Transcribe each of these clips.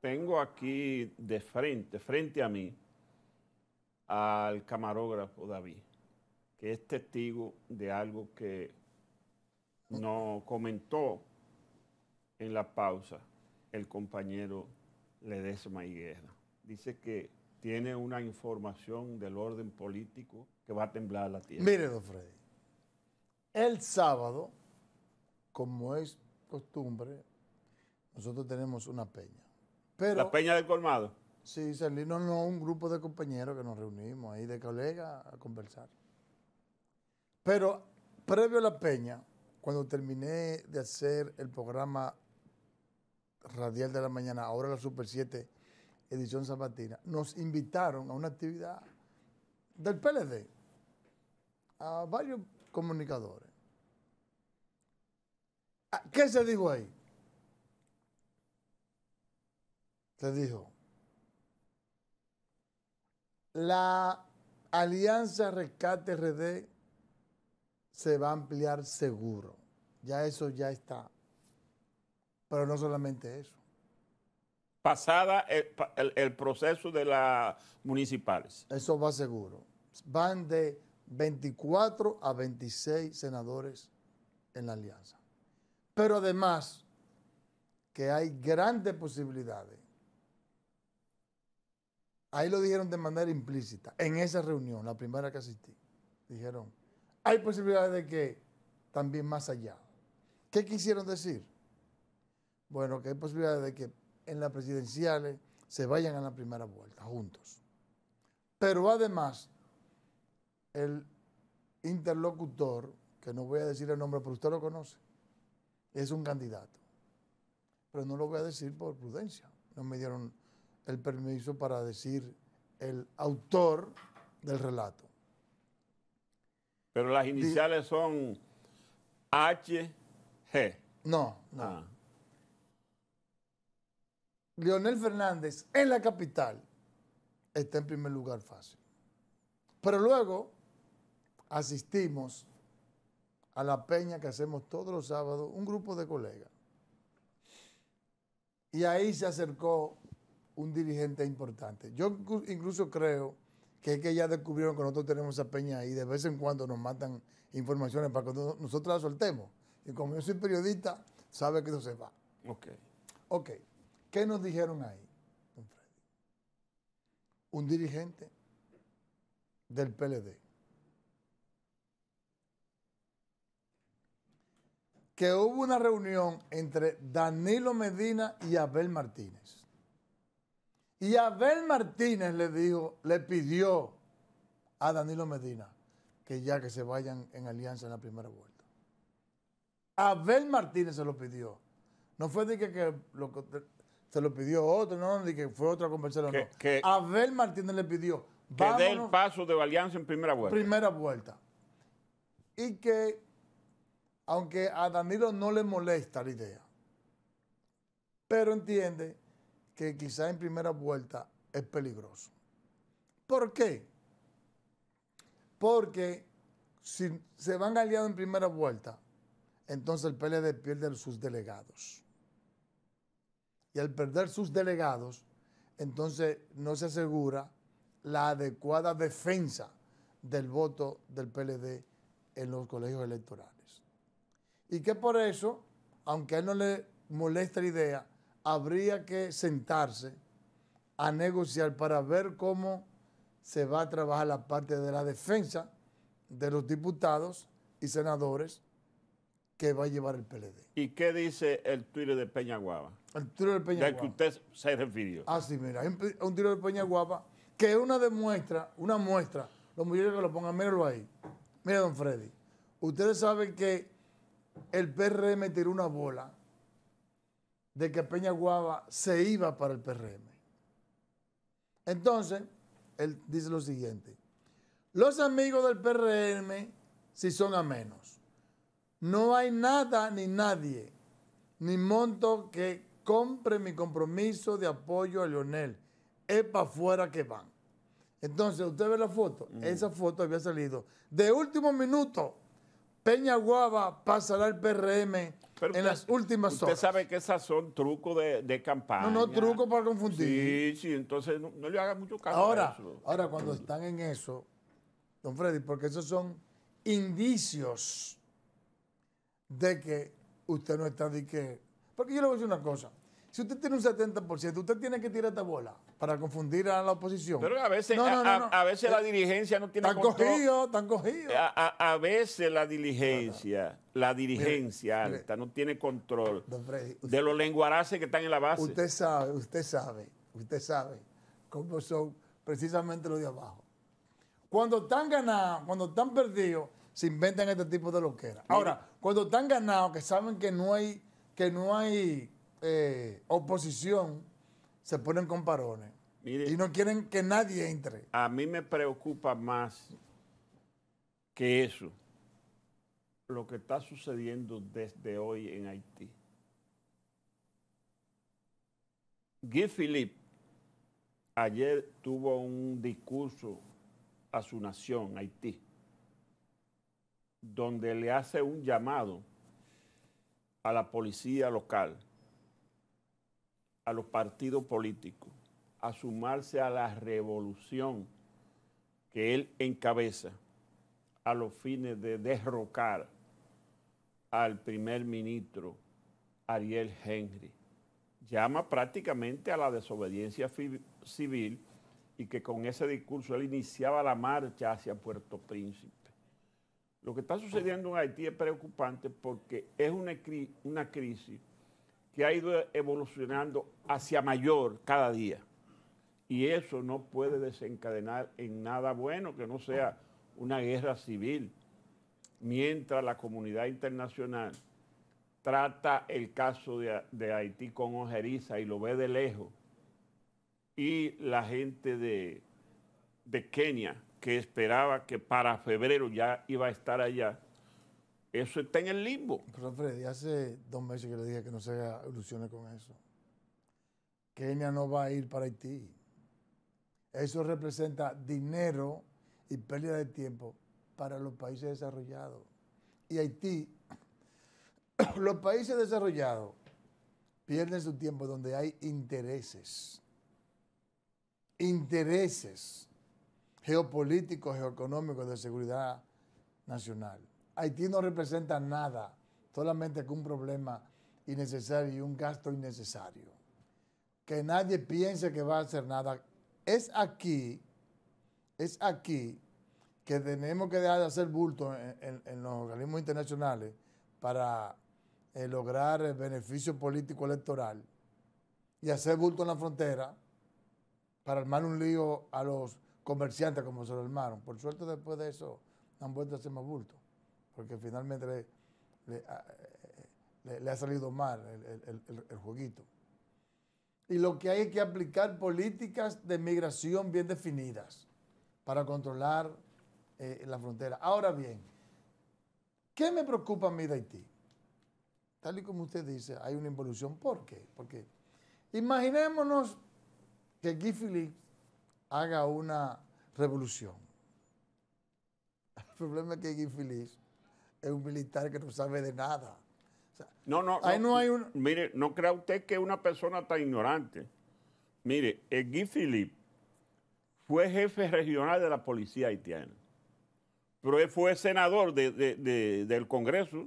tengo aquí de frente, frente a mí, al camarógrafo David, que es testigo de algo que no comentó en la pausa el compañero Ledesma Higuera. Dice que tiene una información del orden político que va a temblar la tierra. Mire, don Freddy, el sábado, como es costumbre, nosotros tenemos una peña la Peña del Colmado. Sí, Salino, no, un grupo de compañeros que nos reunimos ahí, de colegas, a conversar. Pero previo a la Peña, cuando terminé de hacer el programa Radial de la Mañana, ahora la Super 7, edición zapatina, nos invitaron a una actividad del PLD, a varios comunicadores. Ah, ¿Qué se dijo ahí? Se dijo, la alianza Rescate RD se va a ampliar seguro. Ya eso ya está. Pero no solamente eso. Pasada el, el proceso de las municipales. Eso va seguro. Van de 24 a 26 senadores en la alianza. Pero además que hay grandes posibilidades Ahí lo dijeron de manera implícita, en esa reunión, la primera que asistí. Dijeron, hay posibilidades de que también más allá. ¿Qué quisieron decir? Bueno, que hay posibilidades de que en las presidenciales se vayan a la primera vuelta, juntos. Pero además, el interlocutor, que no voy a decir el nombre, pero usted lo conoce, es un candidato. Pero no lo voy a decir por prudencia. No me dieron el permiso para decir el autor del relato. Pero las iniciales son son HG. No, no. Ah. Leonel Fernández en la capital está en primer lugar fácil. Pero luego asistimos a la peña que hacemos todos los sábados, un grupo de colegas. Y ahí se acercó un dirigente importante. Yo incluso creo que es que ya descubrieron que nosotros tenemos esa peña ahí, de vez en cuando nos matan informaciones para que nosotros la soltemos. Y como yo soy periodista, sabe que eso se va. Ok. Ok. ¿Qué nos dijeron ahí, don Freddy? Un dirigente del PLD. Que hubo una reunión entre Danilo Medina y Abel Martínez y Abel Martínez le dijo, le pidió a Danilo Medina que ya que se vayan en alianza en la primera vuelta. Abel Martínez se lo pidió. No fue de que, se lo pidió otro, no, de que fue otra conversación. Que, no. Abel Martínez le pidió. Que dé el paso de alianza en primera vuelta. Primera vuelta. Y que, aunque a Danilo no le molesta la idea, pero entiende que quizá en primera vuelta es peligroso. ¿Por qué? Porque si se van aliados en primera vuelta, entonces el PLD pierde sus delegados. Y al perder sus delegados, entonces no se asegura la adecuada defensa del voto del PLD en los colegios electorales. Y que por eso, aunque a él no le molesta la idea, habría que sentarse a negociar para ver cómo se va a trabajar la parte de la defensa de los diputados y senadores que va a llevar el PLD. ¿Y qué dice el Twitter de Peña Peñaguaba? El Twitter de Peñaguaba. Del que usted se refirió. Ah, sí, mira, un, tiro de Peña Peñaguaba que es una demuestra, una muestra. Los mujeres que lo pongan, mírenlo ahí. Mira, don Freddy. Ustedes saben que el PRM tiró una bola de que Peña Guava se iba para el PRM. Entonces, él dice lo siguiente, los amigos del PRM si son a menos. No hay nada ni nadie, ni monto que compre mi compromiso de apoyo a Leonel. Es para afuera que van. Entonces, usted ve la foto. Mm. Esa foto había salido de último minuto Peña Guava pasará al PRM en las últimas horas. Usted sabe que esas son trucos de, campaña. No, no, trucos para confundir. Sí, sí, entonces no, le haga mucho caso ahora, Ahora, cuando están en eso, don Freddy, porque esos son indicios de que usted no está de que... Porque yo le voy a decir una cosa. Si usted tiene un 70%, usted tiene que tirar esta bola para confundir a la oposición. Pero a veces, a, veces la eh, dirigencia no tiene control. cogido, cogidos, están A, a, veces la diligencia, la dirigencia alta no tiene control de los lenguaraces que están en la base. Usted sabe, usted sabe, usted sabe cómo son precisamente los de abajo. Cuando están ganados, cuando están perdidos, se inventan este tipo de loqueras. Ahora, cuando están ganados, que saben que no hay, que no hay eh, oposición se ponen con parones y no quieren que nadie entre. A mí me preocupa más que eso, lo que está sucediendo desde hoy en Haití. Guy Philippe ayer tuvo un discurso a su nación, Haití, donde le hace un llamado a la policía local a los partidos políticos a sumarse a la revolución que él encabeza a los fines de derrocar al primer ministro Ariel Henry. Llama prácticamente a la desobediencia civil y que con ese discurso él iniciaba la marcha hacia Puerto Príncipe. Lo que está sucediendo en Haití es preocupante porque es una, una crisis que ha ido evolucionando hacia mayor cada día. Y eso no puede desencadenar en nada bueno que no sea una guerra civil, mientras la comunidad internacional trata el caso de, Haití con ojeriza y lo ve de lejos, y la gente de, de Kenia, que esperaba que para febrero ya iba a estar allá, eso está en el limbo. Pero hace dos meses que le dije que no se ilusiones con eso. Kenia no va a ir para Haití. Eso representa dinero y pérdida de tiempo para los países desarrollados. Y Haití, los países desarrollados pierden su tiempo donde hay intereses. Intereses geopolíticos, geoeconómicos, de seguridad nacional. Haití no representa nada, solamente que un problema innecesario y un gasto innecesario. Que nadie piense que va a hacer nada. Es aquí, es aquí que tenemos que dejar de hacer bulto en, los organismos internacionales para eh, lograr el beneficio político electoral y hacer bulto en la frontera para armar un lío a los comerciantes como se lo armaron. Por suerte después de eso han vuelto a hacer más bulto porque finalmente le, ha salido mal el, jueguito. Y lo que hay es que aplicar políticas de migración bien definidas para controlar eh, la frontera. Ahora bien, ¿qué me preocupa a mí de Haití? Tal y como usted dice, hay una involución. ¿Por qué? Porque imaginémonos que Guy haga una revolución. El problema es que Guy Philippe es un militar que no sabe de nada. no, no, ahí no, hay un... Mire, no crea usted que una persona tan ignorante. Mire, el Guy Philippe fue jefe regional de la policía haitiana, pero él fue senador del Congreso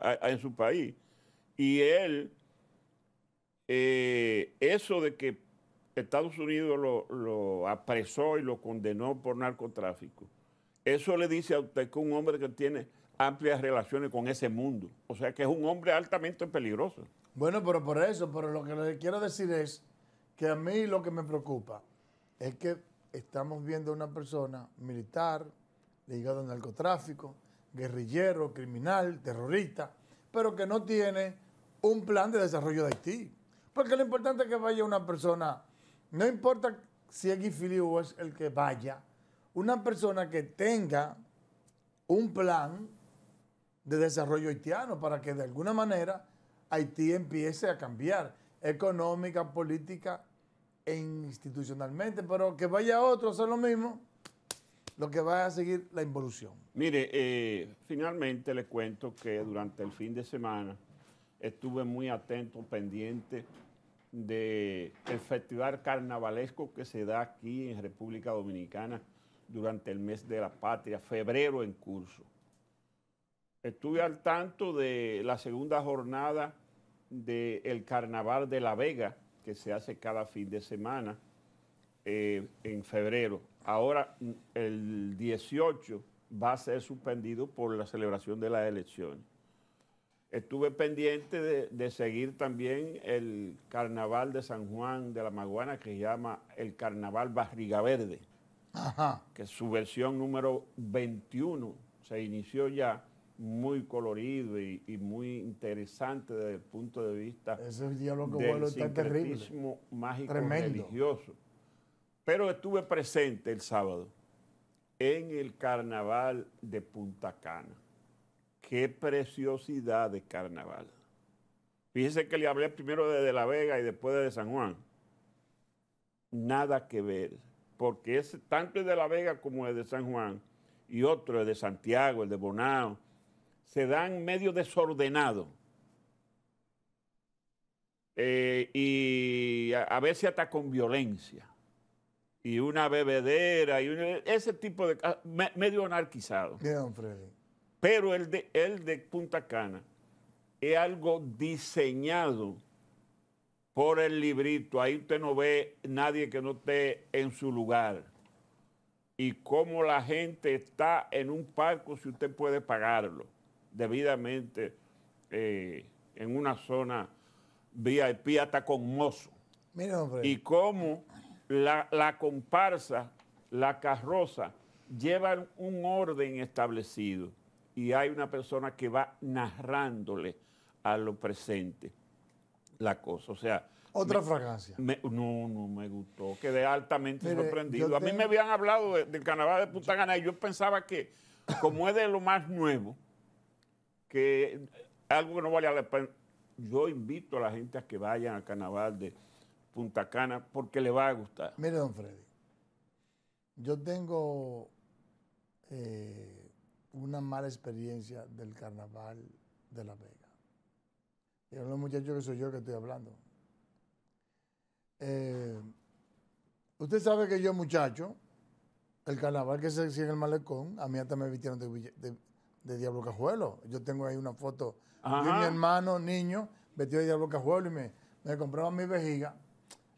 en su país. Y él, eh, eso de que Estados Unidos lo, lo apresó y lo condenó por narcotráfico, eso le dice a usted que un hombre que tiene amplias relaciones con ese mundo. O sea que es un hombre altamente peligroso. Bueno, pero por eso, pero lo que le quiero decir es que a mí lo que me preocupa es que estamos viendo una persona militar, ligada al narcotráfico, guerrillero, criminal, terrorista, pero que no tiene un plan de desarrollo de Haití. Porque lo importante es que vaya una persona, no importa si es o es el que vaya, una persona que tenga un plan de desarrollo haitiano para que de alguna manera Haití empiece a cambiar económica, política e institucionalmente, pero que vaya otro a hacer lo mismo, lo que va a seguir la involución. Mire, eh, finalmente le cuento que durante el fin de semana estuve muy atento, pendiente de festival carnavalesco que se da aquí en República Dominicana durante el mes de la patria, febrero en curso. Estuve al tanto de la segunda jornada del Carnaval de La Vega, que se hace cada fin de semana eh, en febrero. Ahora, el 18 va a ser suspendido por la celebración de las elecciones. Estuve pendiente de, seguir también el carnaval de San Juan de la Maguana, que se llama el Carnaval Barriga Verde, que su versión número 21 se inició ya muy colorido y, muy interesante desde el punto de vista Ese diálogo del sincretismo terrible. mágico Tremendo. religioso. Pero estuve presente el sábado en el carnaval de Punta Cana. Qué preciosidad de carnaval. Fíjese que le hablé primero de, La Vega y después de, San Juan. Nada que ver, porque es tanto de La Vega como el de San Juan y otro, es de Santiago, el de Bonao, se dan medio desordenado. Eh, y a, veces hasta con violencia. Y una bebedera, y ese tipo de... Ah, medio anarquizado. Pero el de, el de Punta Cana es algo diseñado por el librito. Ahí usted no ve nadie que no esté en su lugar. Y cómo la gente está en un parco si usted puede pagarlo debidamente eh, en una zona vía hasta con mozo. Y cómo la, comparsa, la carroza, llevan un orden establecido y hay una persona que va narrándole a lo presente la cosa. O sea. Otra fragancia. no, no me gustó. Quedé altamente sorprendido. A mí me habían hablado del carnaval de Punta y yo pensaba que, como es de lo más nuevo, que algo que no vale la pena. Yo invito a la gente a que vayan al carnaval de Punta Cana porque le va a gustar. Mire, don Freddy, yo tengo eh, una mala experiencia del carnaval de La Vega. Y los muchachos que soy yo que estoy hablando. Eh, usted sabe que yo, muchacho, el carnaval que se hacía en el malecón, a mí hasta me vistieron de, de, de Diablo Cajuelo. Yo tengo ahí una foto de mi hermano, niño, vestido de Diablo Cajuelo y me, me compraban mi vejiga.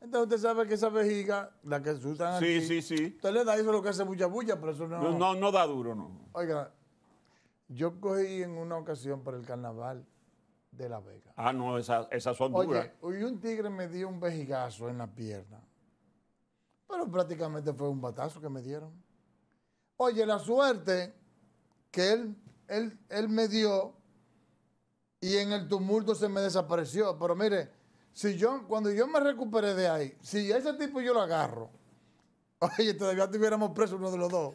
Entonces usted sabe que esa vejiga, la que se sí, sí, sí. usted le da eso lo que hace bulla bulla, pero eso no... No, no, da duro, no. Oiga, yo cogí en una ocasión para el carnaval de La Vega. Ah, no, esas son duras. Oye, y un tigre me dio un vejigazo en la pierna. Pero prácticamente fue un batazo que me dieron. Oye, la suerte que él él, me dio y en el tumulto se me desapareció. Pero mire, si yo, cuando yo me recuperé de ahí, si ese tipo yo lo agarro, oye, todavía tuviéramos preso uno de los dos.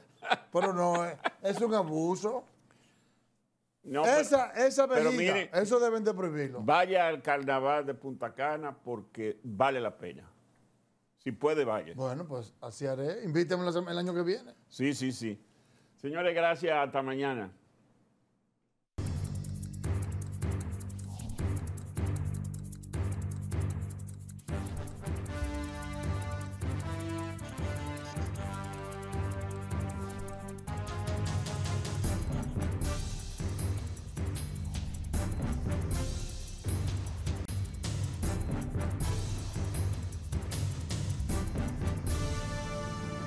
Pero no, eh, es, un abuso. No, esa, esa eso deben de prohibirlo. Vaya al carnaval de Punta Cana porque vale la pena. Si puede, vaya. Bueno, pues así haré. Invíteme el año que viene. Sí, sí, sí. Señores, gracias. Hasta mañana.